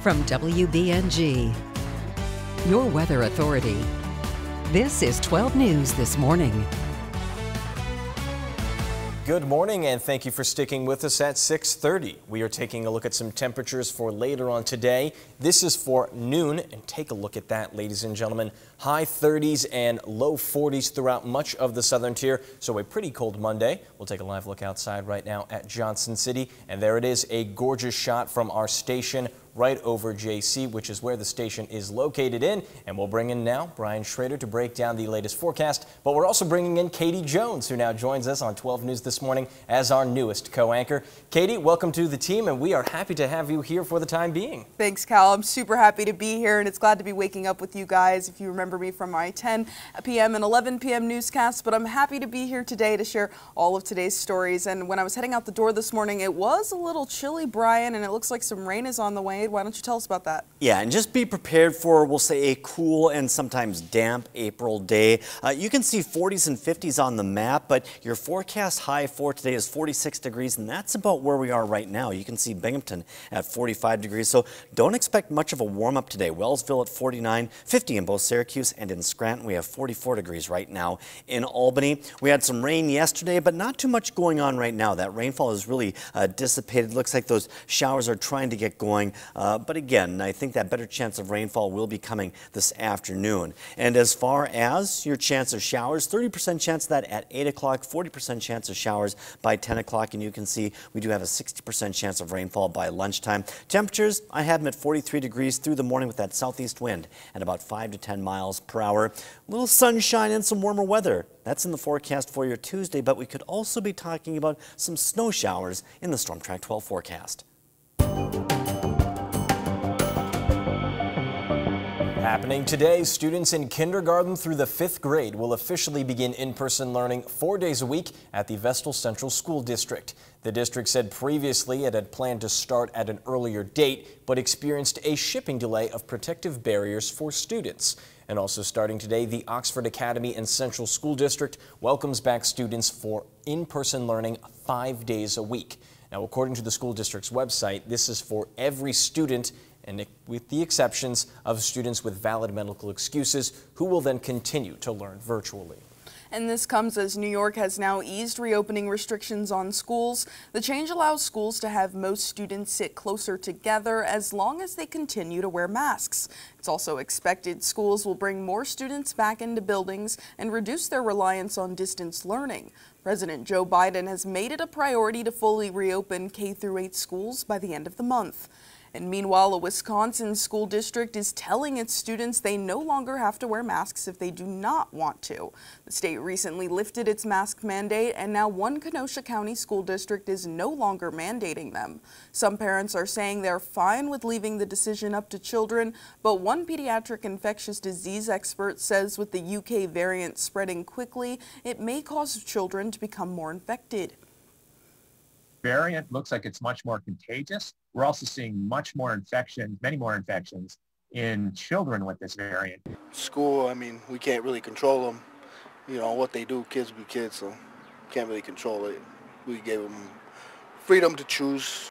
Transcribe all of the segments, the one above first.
from WBNG, your weather authority. This is 12 News This Morning. Good morning and thank you for sticking with us at 6.30. We are taking a look at some temperatures for later on today. This is for noon and take a look at that ladies and gentlemen. High 30s and low 40s throughout much of the southern tier. So a pretty cold Monday. We'll take a live look outside right now at Johnson City and there it is a gorgeous shot from our station right over JC, which is where the station is located in. And we'll bring in now Brian Schrader to break down the latest forecast. But we're also bringing in Katie Jones, who now joins us on 12 News this morning as our newest co-anchor. Katie, welcome to the team, and we are happy to have you here for the time being. Thanks, Cal. I'm super happy to be here, and it's glad to be waking up with you guys. If you remember me from my 10 p.m. and 11 p.m. newscasts, but I'm happy to be here today to share all of today's stories. And when I was heading out the door this morning, it was a little chilly, Brian, and it looks like some rain is on the way made. Why don't you tell us about that? Yeah, and just be prepared for, we'll say, a cool and sometimes damp April day. Uh, you can see 40s and 50s on the map, but your forecast high for today is 46 degrees, and that's about where we are right now. You can see Binghamton at 45 degrees, so don't expect much of a warm up today. Wellsville at 49, 50 in both Syracuse and in Scranton. We have 44 degrees right now in Albany. We had some rain yesterday, but not too much going on right now. That rainfall is really uh, dissipated. Looks like those showers are trying to get going. Uh, but again, I think that better chance of rainfall will be coming this afternoon. And as far as your chance of showers, 30% chance of that at 8 o'clock, 40% chance of showers by 10 o'clock. And you can see we do have a 60% chance of rainfall by lunchtime. Temperatures, I have them at 43 degrees through the morning with that southeast wind at about 5 to 10 miles per hour. A little sunshine and some warmer weather. That's in the forecast for your Tuesday, but we could also be talking about some snow showers in the Storm Track 12 forecast. Happening today, students in kindergarten through the fifth grade will officially begin in-person learning four days a week at the Vestal Central School District. The district said previously it had planned to start at an earlier date, but experienced a shipping delay of protective barriers for students. And also starting today, the Oxford Academy and Central School District welcomes back students for in-person learning five days a week. Now, according to the school district's website, this is for every student and with the exceptions of students with valid medical excuses who will then continue to learn virtually. And this comes as New York has now eased reopening restrictions on schools. The change allows schools to have most students sit closer together as long as they continue to wear masks. It's also expected schools will bring more students back into buildings and reduce their reliance on distance learning. President Joe Biden has made it a priority to fully reopen K through 8 schools by the end of the month. And meanwhile, a Wisconsin school district is telling its students they no longer have to wear masks if they do not want to. The state recently lifted its mask mandate, and now one Kenosha County school district is no longer mandating them. Some parents are saying they're fine with leaving the decision up to children, but one pediatric infectious disease expert says with the UK variant spreading quickly, it may cause children to become more infected variant looks like it's much more contagious. We're also seeing much more infections, many more infections in children with this variant. School, I mean, we can't really control them. You know, what they do, kids be kids, so can't really control it. We gave them freedom to choose.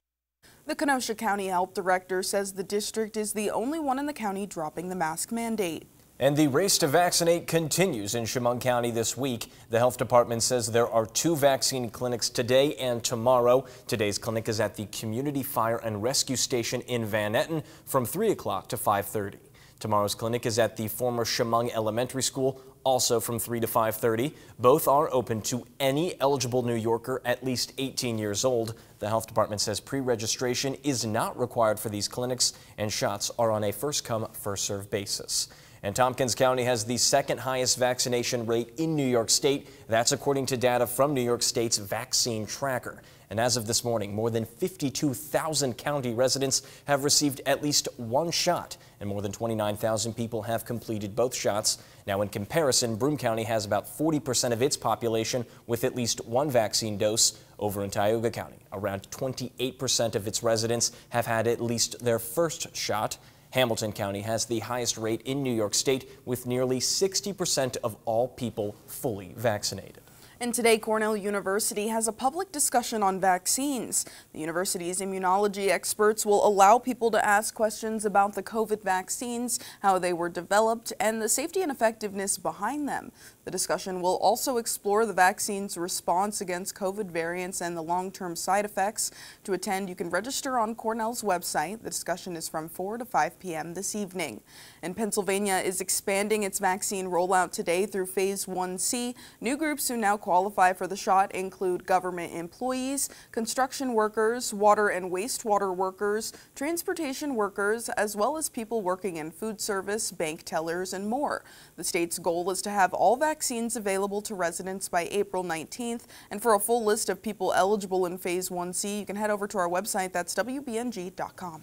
The Kenosha County Health Director says the district is the only one in the county dropping the mask mandate. And the race to vaccinate continues in Chemung County this week. The health department says there are two vaccine clinics today and tomorrow. Today's clinic is at the Community Fire and Rescue Station in Van Etten from 3 o'clock to 5.30. Tomorrow's clinic is at the former Chemung Elementary School, also from 3 to 5.30. Both are open to any eligible New Yorker at least 18 years old. The health department says pre-registration is not required for these clinics and shots are on a first-come, first-served basis. And Tompkins County has the second highest vaccination rate in New York State. That's according to data from New York State's vaccine tracker. And as of this morning, more than 52,000 county residents have received at least one shot, and more than 29,000 people have completed both shots. Now, in comparison, Broome County has about 40% of its population with at least one vaccine dose. Over in Tioga County, around 28% of its residents have had at least their first shot. Hamilton County has the highest rate in New York State, with nearly 60% of all people fully vaccinated. And today, Cornell University has a public discussion on vaccines. The university's immunology experts will allow people to ask questions about the COVID vaccines, how they were developed, and the safety and effectiveness behind them. The discussion will also explore the vaccine's response against COVID variants and the long-term side effects. To attend, you can register on Cornell's website. The discussion is from 4 to 5 p.m. this evening. And Pennsylvania is expanding its vaccine rollout today through Phase 1C. New groups who now qualify for the shot include government employees, construction workers, water and wastewater workers, transportation workers, as well as people working in food service, bank tellers, and more. The state's goal is to have all vaccines vaccines available to residents by April 19th. And for a full list of people eligible in Phase 1C, you can head over to our website. That's WBNG.com.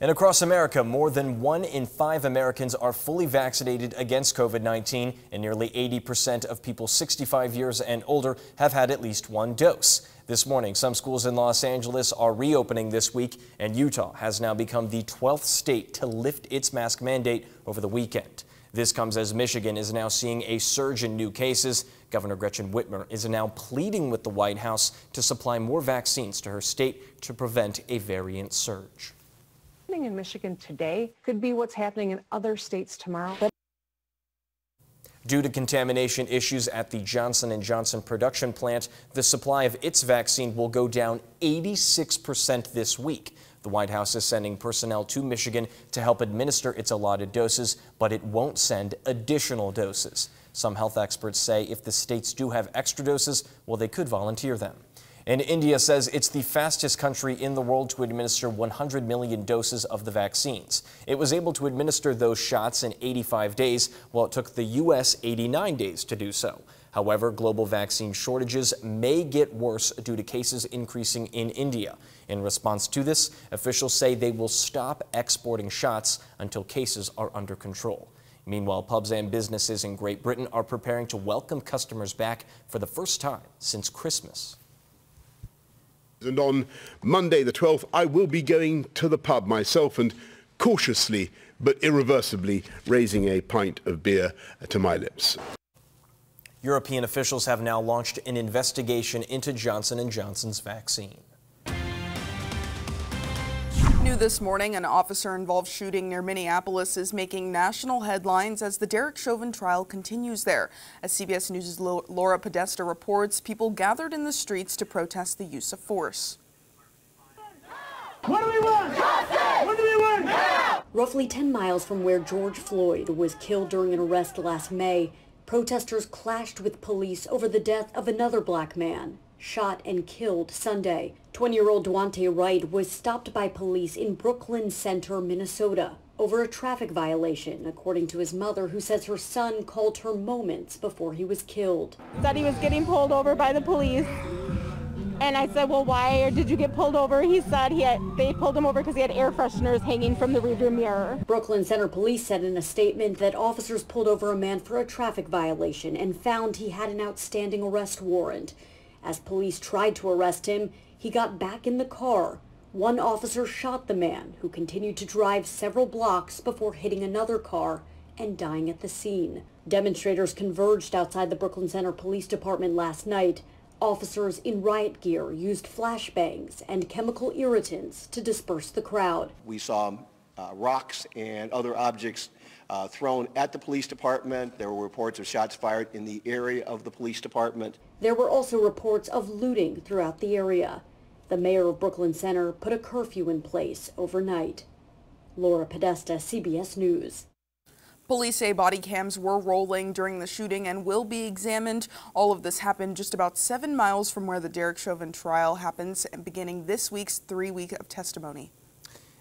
And across America, more than one in five Americans are fully vaccinated against COVID 19, and nearly 80% of people 65 years and older have had at least one dose. This morning, some schools in Los Angeles are reopening this week, and Utah has now become the 12th state to lift its mask mandate over the weekend. This comes as Michigan is now seeing a surge in new cases. Governor Gretchen Whitmer is now pleading with the White House to supply more vaccines to her state to prevent a variant surge. In Michigan today could be what's happening in other states tomorrow. Due to contamination issues at the Johnson & Johnson production plant, the supply of its vaccine will go down 86% this week. The White House is sending personnel to Michigan to help administer its allotted doses, but it won't send additional doses. Some health experts say if the states do have extra doses, well, they could volunteer them. And India says it's the fastest country in the world to administer 100 million doses of the vaccines. It was able to administer those shots in 85 days, while it took the U.S. 89 days to do so. However, global vaccine shortages may get worse due to cases increasing in India. In response to this, officials say they will stop exporting shots until cases are under control. Meanwhile, pubs and businesses in Great Britain are preparing to welcome customers back for the first time since Christmas. And on Monday the 12th, I will be going to the pub myself and cautiously but irreversibly raising a pint of beer to my lips. European officials have now launched an investigation into Johnson & Johnson's vaccine. New this morning, an officer-involved shooting near Minneapolis is making national headlines as the Derek Chauvin trial continues there. As CBS News' Laura Podesta reports, people gathered in the streets to protest the use of force. What do we want? Justice! What do we want? Now! Roughly 10 miles from where George Floyd was killed during an arrest last May, Protesters clashed with police over the death of another black man, shot and killed Sunday. 20-year-old Duante Wright was stopped by police in Brooklyn Center, Minnesota, over a traffic violation, according to his mother, who says her son called her moments before he was killed. That he was getting pulled over by the police and I said, well, why did you get pulled over? He said he had, they pulled him over because he had air fresheners hanging from the rearview mirror. Brooklyn Center Police said in a statement that officers pulled over a man for a traffic violation and found he had an outstanding arrest warrant. As police tried to arrest him, he got back in the car. One officer shot the man, who continued to drive several blocks before hitting another car and dying at the scene. Demonstrators converged outside the Brooklyn Center Police Department last night Officers in riot gear used flashbangs and chemical irritants to disperse the crowd. We saw uh, rocks and other objects uh, thrown at the police department. There were reports of shots fired in the area of the police department. There were also reports of looting throughout the area. The mayor of Brooklyn Center put a curfew in place overnight. Laura Podesta, CBS News. Police say body cams were rolling during the shooting and will be examined. All of this happened just about seven miles from where the Derek Chauvin trial happens, beginning this week's three week of testimony.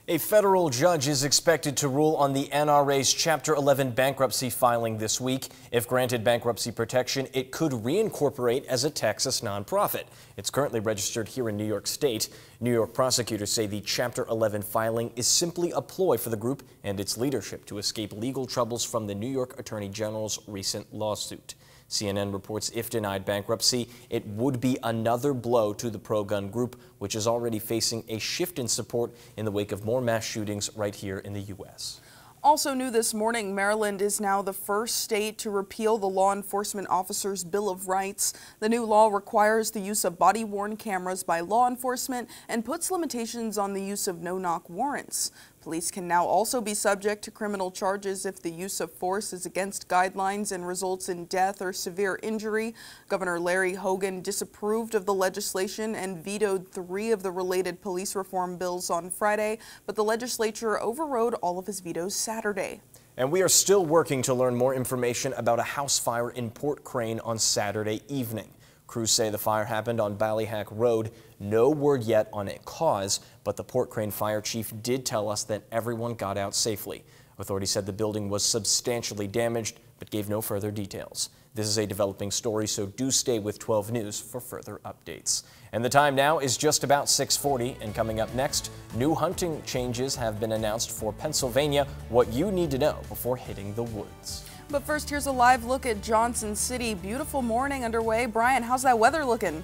A federal judge is expected to rule on the NRA's Chapter 11 bankruptcy filing this week. If granted bankruptcy protection, it could reincorporate as a Texas nonprofit. It's currently registered here in New York State. New York prosecutors say the Chapter 11 filing is simply a ploy for the group and its leadership to escape legal troubles from the New York Attorney General's recent lawsuit. CNN reports if denied bankruptcy, it would be another blow to the pro gun group, which is already facing a shift in support in the wake of more mass shootings right here in the U.S. Also new this morning, Maryland is now the first state to repeal the Law Enforcement Officers Bill of Rights. The new law requires the use of body-worn cameras by law enforcement and puts limitations on the use of no-knock warrants. Police can now also be subject to criminal charges if the use of force is against guidelines and results in death or severe injury. Governor Larry Hogan disapproved of the legislation and vetoed three of the related police reform bills on Friday, but the legislature overrode all of his vetoes Saturday. And we are still working to learn more information about a house fire in Port Crane on Saturday evening. Crews say the fire happened on Ballyhack Road. No word yet on a cause, but the Port Crane fire chief did tell us that everyone got out safely. Authorities said the building was substantially damaged, but gave no further details. This is a developing story, so do stay with 12 News for further updates. And the time now is just about 640, and coming up next, new hunting changes have been announced for Pennsylvania. What you need to know before hitting the woods. But first, here's a live look at Johnson City. Beautiful morning underway. Brian, how's that weather looking?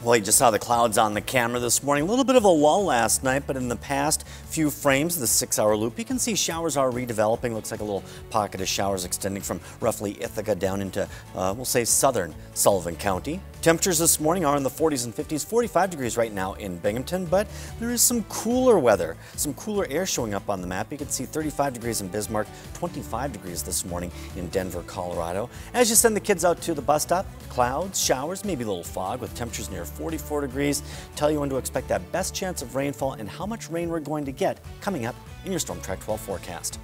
Well, you just saw the clouds on the camera this morning. A little bit of a lull last night, but in the past few frames, the six hour loop, you can see showers are redeveloping. Looks like a little pocket of showers extending from roughly Ithaca down into, uh, we'll say, southern Sullivan County. Temperatures this morning are in the 40s and 50s, 45 degrees right now in Binghamton, but there is some cooler weather, some cooler air showing up on the map. You can see 35 degrees in Bismarck, 25 degrees this morning in Denver, Colorado. As you send the kids out to the bus stop, clouds, showers, maybe a little fog with temperatures near 44 degrees. Tell you when to expect that best chance of rainfall and how much rain we're going to get coming up in your Storm Track 12 forecast.